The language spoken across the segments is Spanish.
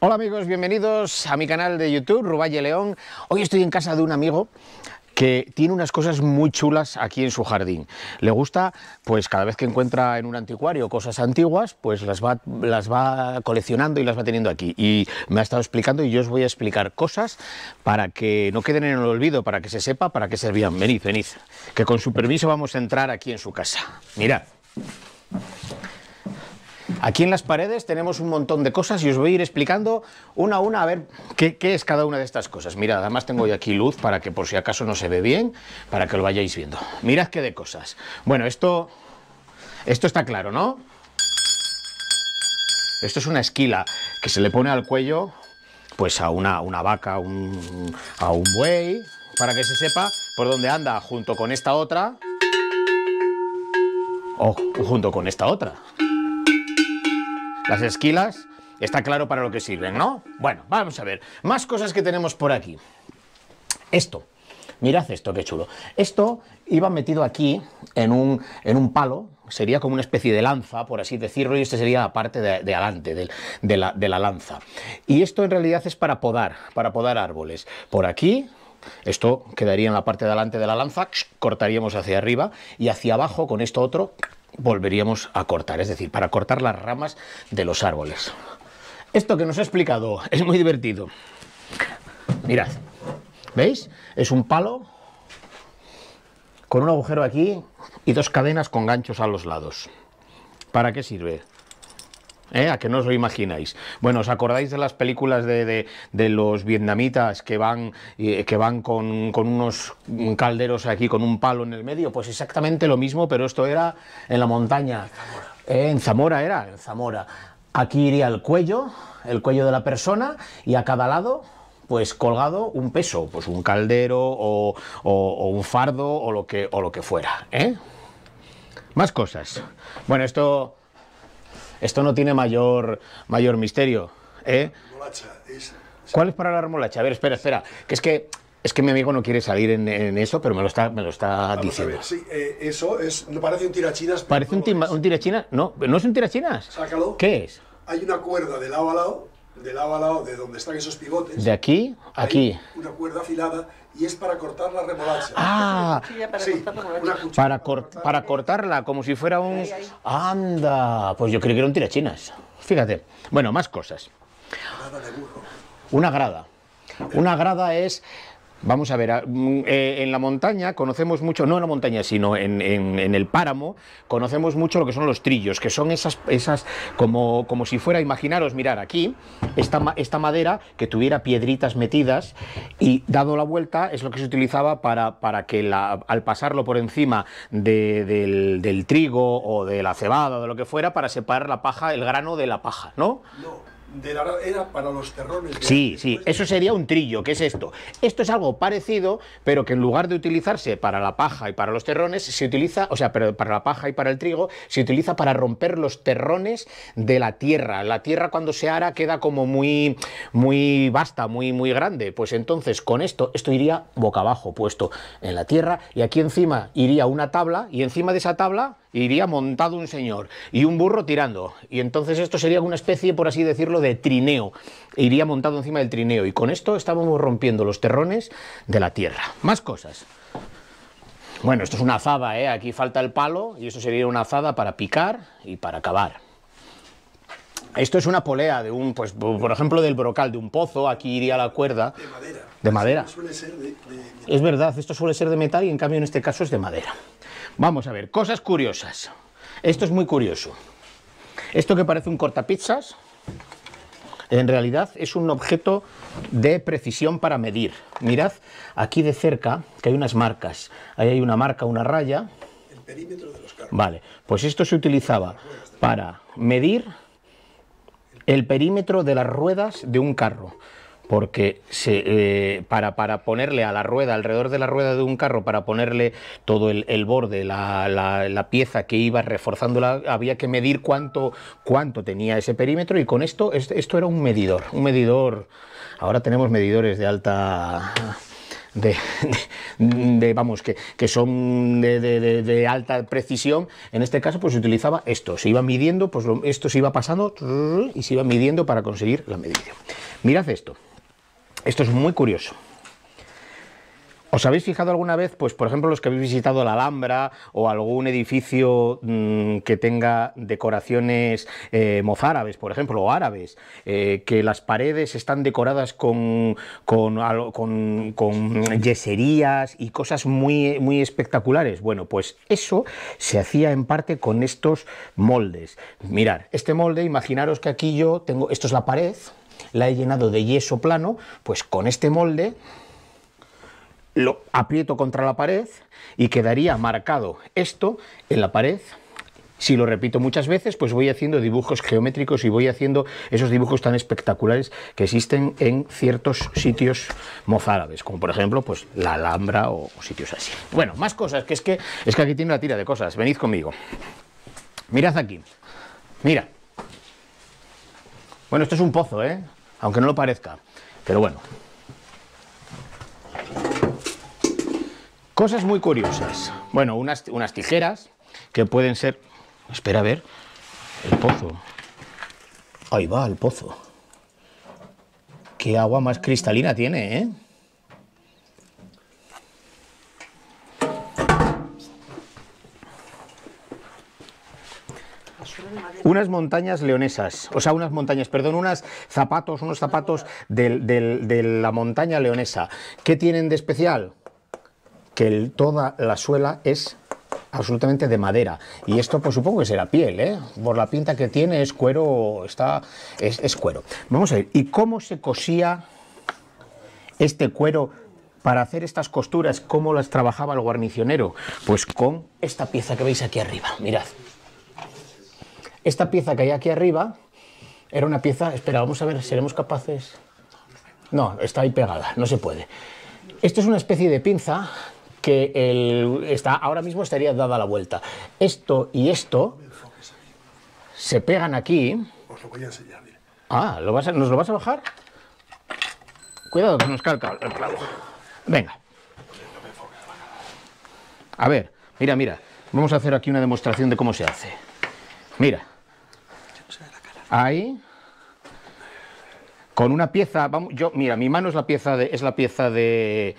Hola amigos, bienvenidos a mi canal de YouTube, Ruballe León. Hoy estoy en casa de un amigo que tiene unas cosas muy chulas aquí en su jardín. Le gusta, pues cada vez que encuentra en un anticuario cosas antiguas, pues las va, las va coleccionando y las va teniendo aquí. Y me ha estado explicando y yo os voy a explicar cosas para que no queden en el olvido, para que se sepa para qué servían. Venid, venid, que con su permiso vamos a entrar aquí en su casa. Mirad. Aquí en las paredes tenemos un montón de cosas y os voy a ir explicando una a una a ver qué, es cada una de estas cosas. Mirad, además tengo yo aquí luz para que por si acaso no se ve bien, para que lo vayáis viendo. Mirad qué de cosas. Bueno, esto, esto está claro, ¿no? Esto es una esquila que se le pone al cuello pues a una, una vaca, a un buey, para que se sepa por dónde anda junto con esta otra o oh, junto con esta otra. Las esquilas, está claro para lo que sirven, ¿no? Bueno, vamos a ver. Más cosas que tenemos por aquí. Esto. Mirad esto, qué chulo. Esto iba metido aquí en un, en un palo, sería como una especie de lanza, por así decirlo, y este sería la parte de, de adelante de, la, de la lanza. Y esto en realidad es para podar, para podar árboles. Por aquí, esto quedaría en la parte de adelante de la lanza, cortaríamos hacia arriba, y hacia abajo con esto otro, volveríamos a cortar, es decir, para cortar las ramas de los árboles. Esto que nos ha explicado es muy divertido. Mirad, ¿veis? Es un palo con un agujero aquí y dos cadenas con ganchos a los lados. ¿Para qué sirve? ¿eh? ¿A que no os lo imagináis? Bueno, ¿os acordáis de las películas de, de, los vietnamitas que van, eh, que van con, unos calderos aquí, con un palo en el medio? Pues exactamente lo mismo, pero esto era en la montaña. Eh, en Zamora era, en Zamora. Aquí iría el cuello, el cuello de la persona, y a cada lado pues colgado un peso, pues un caldero o, o un fardo o lo que, o lo que fuera. Más cosas. Bueno, esto esto no tiene mayor, mayor misterio. ¿eh? ¿Cuál es para la remolacha? A ver, espera, espera. Que es que es que mi amigo no quiere salir en, eso, pero me lo está, me lo está diciendo. sí, eh, eso es, parece un tirachinas. ¿Parece un, un tirachinas? No, no es un tirachinas. Sácalo. ¿Qué es? Hay una cuerda de lado a lado de lado a lado de donde están esos pivotes. De aquí a aquí. Una cuerda afilada y es para cortar la remolacha. Ah, para, sí, Para, cortarla, como si fuera un... Anda, pues yo creo que era un tirachinas. Fíjate. Bueno, más cosas. Grada de burro. Una grada. Una grada es Vamos a ver, mm, eh, en la montaña conocemos mucho, no en la montaña, sino en, el páramo, conocemos mucho lo que son los trillos, que son esas, esas como, como si fuera, imaginaros, mirar aquí, esta, esta, madera que tuviera piedritas metidas y dado la vuelta es lo que se utilizaba para, para que la, al pasarlo por encima del, del, trigo o de la cebada o de lo que fuera, para separar la paja, el grano de la paja, ¿no? No era para los terrones. sí, sí, pues. eso sería un trillo, ¿qué es esto? Esto es algo parecido, pero que en lugar de utilizarse para la paja y para los terrones, se utiliza, o sea, pero para la paja y para el trigo, se utiliza para romper los terrones de la tierra. La tierra cuando se ara queda como muy, muy vasta, muy, muy grande. Pues entonces con esto, esto iría boca abajo, puesto en la tierra, y aquí encima iría una tabla, y encima de esa tabla iría montado un señor y un burro tirando. Y entonces esto sería una especie, por así decirlo, de trineo. iría montado encima del trineo y con esto estábamos rompiendo los terrones de la tierra. Más cosas. Bueno, esto es una azada, ¿eh? aquí falta el palo y eso sería una azada para picar y para cavar. Esto es una polea de un, pues, por ejemplo, del brocal, de un pozo, aquí iría la cuerda. De madera. es verdad, esto suele ser de metal y en cambio en este caso es de madera. Vamos a ver, cosas curiosas. Esto es muy curioso. Esto que parece un cortapizzas, en realidad es un objeto de precisión para medir. Mirad aquí de cerca que hay unas marcas. Ahí hay una marca, una raya. El perímetro de los carros. Vale, pues esto se utilizaba para medir el perímetro de las ruedas de un carro porque eh, para, ponerle a la rueda, alrededor de la rueda de un carro, para ponerle todo el, borde, la, pieza que iba reforzándola, había que medir cuánto, cuánto tenía ese perímetro y con esto, este, esto era un medidor, un medidor, ahora tenemos medidores de alta... vamos que, que son de, alta precisión en este caso pues se utilizaba esto se iba midiendo pues esto se iba pasando y se iba midiendo para conseguir la medida mirad esto esto es muy curioso. ¿Os habéis fijado alguna vez, pues por ejemplo, los que habéis visitado la Alhambra o algún edificio mm, que tenga decoraciones eh, mozárabes, por ejemplo, o árabes, eh, que las paredes están decoradas con, con, yeserías y cosas muy, muy espectaculares? Bueno, pues eso se hacía en parte con estos moldes. Mirad, este molde, imaginaros que aquí yo tengo, esto es la pared, la he llenado de yeso plano, pues con este molde lo aprieto contra la pared y quedaría marcado esto en la pared. Si lo repito muchas veces, pues voy haciendo dibujos geométricos y voy haciendo esos dibujos tan espectaculares que existen en ciertos sitios mozárabes, como por ejemplo pues la Alhambra o sitios así. Bueno, más cosas, que es que, es que aquí tiene una tira de cosas, venid conmigo. Mirad aquí, mira. Bueno, esto es un pozo, ¿eh? Aunque no lo parezca. Pero bueno. Cosas muy curiosas. Bueno, unas, unas tijeras que pueden ser... Espera a ver. El pozo. Ahí va, el pozo. Qué agua más cristalina tiene, ¿eh? unas montañas leonesas, o sea, unas montañas, perdón, unas zapatos, unos zapatos de, la montaña leonesa. ¿Qué tienen de especial? Que toda la suela es absolutamente de madera. Y esto, pues supongo que será piel, ¿eh? Por la pinta que tiene, es cuero, está, es, es cuero. Vamos a ver, ¿y cómo se cosía este cuero para hacer estas costuras? ¿Cómo las trabajaba el guarnicionero? Pues con esta pieza que veis aquí arriba, mirad. Esta pieza que hay aquí arriba era una pieza... Espera, vamos a ver, ¿seremos capaces...? No, está ahí pegada, no se puede. Esto es una especie de pinza que está, ahora mismo estaría dada la vuelta. Esto y esto se pegan aquí. Os lo voy a enseñar. Ah, ¿nos lo vas a bajar? Cuidado que nos calca el clavo. Venga. A ver, mira, mira. Vamos a hacer aquí una demostración de cómo se hace. Mira. Ahí. Con una pieza, vamos, yo, mira, mi mano es la pieza de, es la pieza de,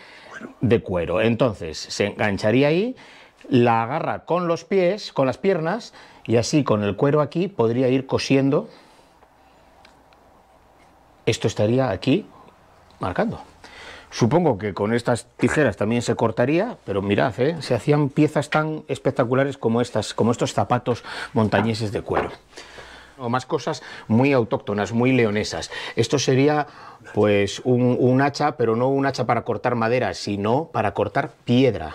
de cuero. Entonces, se engancharía ahí, la agarra con los pies, con las piernas, y así con el cuero aquí podría ir cosiendo. Esto estaría aquí marcando. Supongo que con estas tijeras también se cortaría, pero mirad, ¿eh? se hacían piezas tan espectaculares como estas, como estos zapatos montañeses de cuero. O más cosas muy autóctonas, muy leonesas. Esto sería pues un, hacha, pero no un hacha para cortar madera, sino para cortar piedra.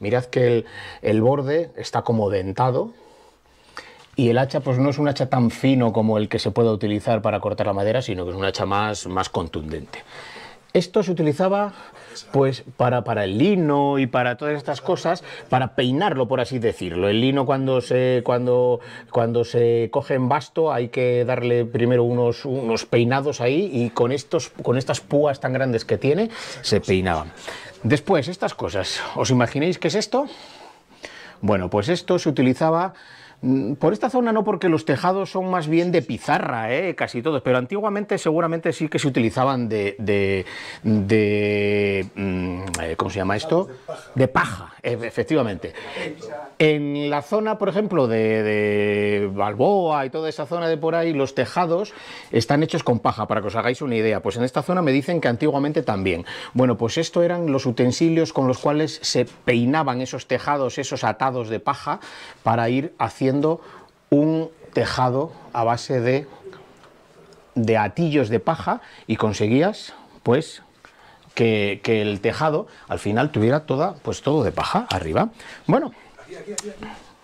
Mirad que el, borde está como dentado, y el hacha pues no es un hacha tan fino como el que se pueda utilizar para cortar la madera, sino que es un hacha más, más contundente. Esto se utilizaba pues para, para el lino y para todas estas cosas, para peinarlo, por así decirlo. El lino cuando se, cuando, cuando se coge en basto hay que darle primero unos, unos peinados ahí y con, estos, con estas púas tan grandes que tiene se peinaban. Después, estas cosas, ¿os imagináis qué es esto? Bueno, pues esto se utilizaba Mm, por esta zona no, porque los tejados son más bien de pizarra, ¿eh? casi todos, pero antiguamente seguramente sí que se utilizaban de, mm, eh, ¿cómo se llama esto? De paja, e, efectivamente. En la zona, por ejemplo, de, de Balboa y toda esa zona de por ahí, los tejados están hechos con paja, para que os hagáis una idea. Pues en esta zona me dicen que antiguamente también. Bueno, pues esto eran los utensilios con los cuales se peinaban esos tejados, esos atados de paja, para ir haciendo un tejado a base de, de atillos de paja y conseguías pues que, que, el tejado al final tuviera toda, pues todo de paja arriba. Bueno,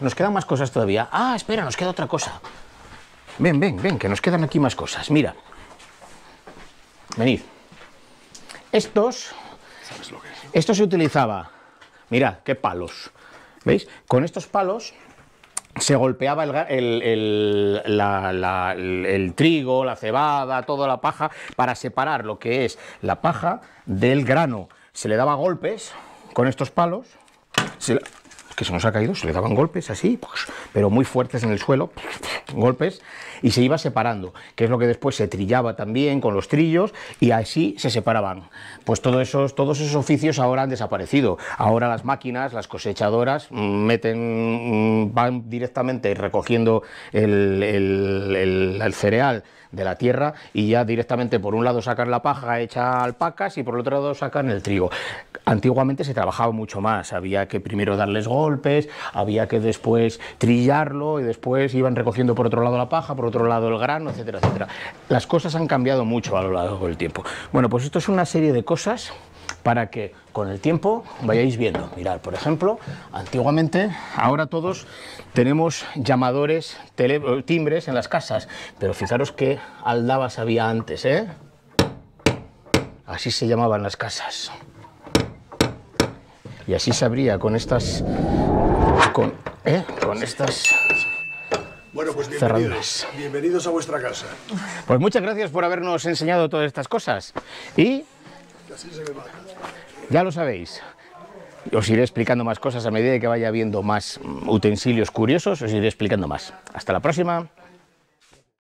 nos quedan más cosas todavía. Ah, espera, nos queda otra cosa. Ven, ven, ven, que nos quedan aquí más cosas. Mira. Venid. Estos... ¿Sabes Esto se utilizaba... Mira, qué palos. ¿Veis? Con estos palos se golpeaba el, trigo, la cebada, toda la paja, para separar lo que es la paja del grano. Se le daba golpes con estos palos, que se nos ha caído, se le daban golpes así, pero muy fuertes en el suelo, golpes y se iba separando, que es lo que después se trillaba también con los trillos y así se separaban. Pues todos esos, todos esos oficios ahora han desaparecido. Ahora las máquinas, las cosechadoras mm, meten, mm, van directamente recogiendo el, el cereal de la tierra y ya directamente por un lado sacan la paja hecha alpacas y por el otro lado sacan el trigo. Antiguamente se trabajaba mucho más, había que primero darles golpes, había que después trillarlo y después iban recogiendo por otro lado la paja, por otro lado el grano, etcétera, etcétera. Las cosas han cambiado mucho a lo largo del tiempo. Bueno, pues esto es una serie de cosas para que con el tiempo vayáis viendo. Mirad, por ejemplo, antiguamente, ahora todos tenemos llamadores, eh, timbres en las casas, pero fijaros que aldabas había antes, ¿eh? Así se llamaban las casas. Y así se abría con estas... Con, ¿eh? con estas bueno, pues bienvenidos. Bienvenidos a vuestra casa. Pues muchas gracias por habernos enseñado todas estas cosas. Y... ya lo sabéis. Os iré explicando más cosas a medida que vaya viendo más utensilios curiosos, os iré explicando más. Hasta la próxima.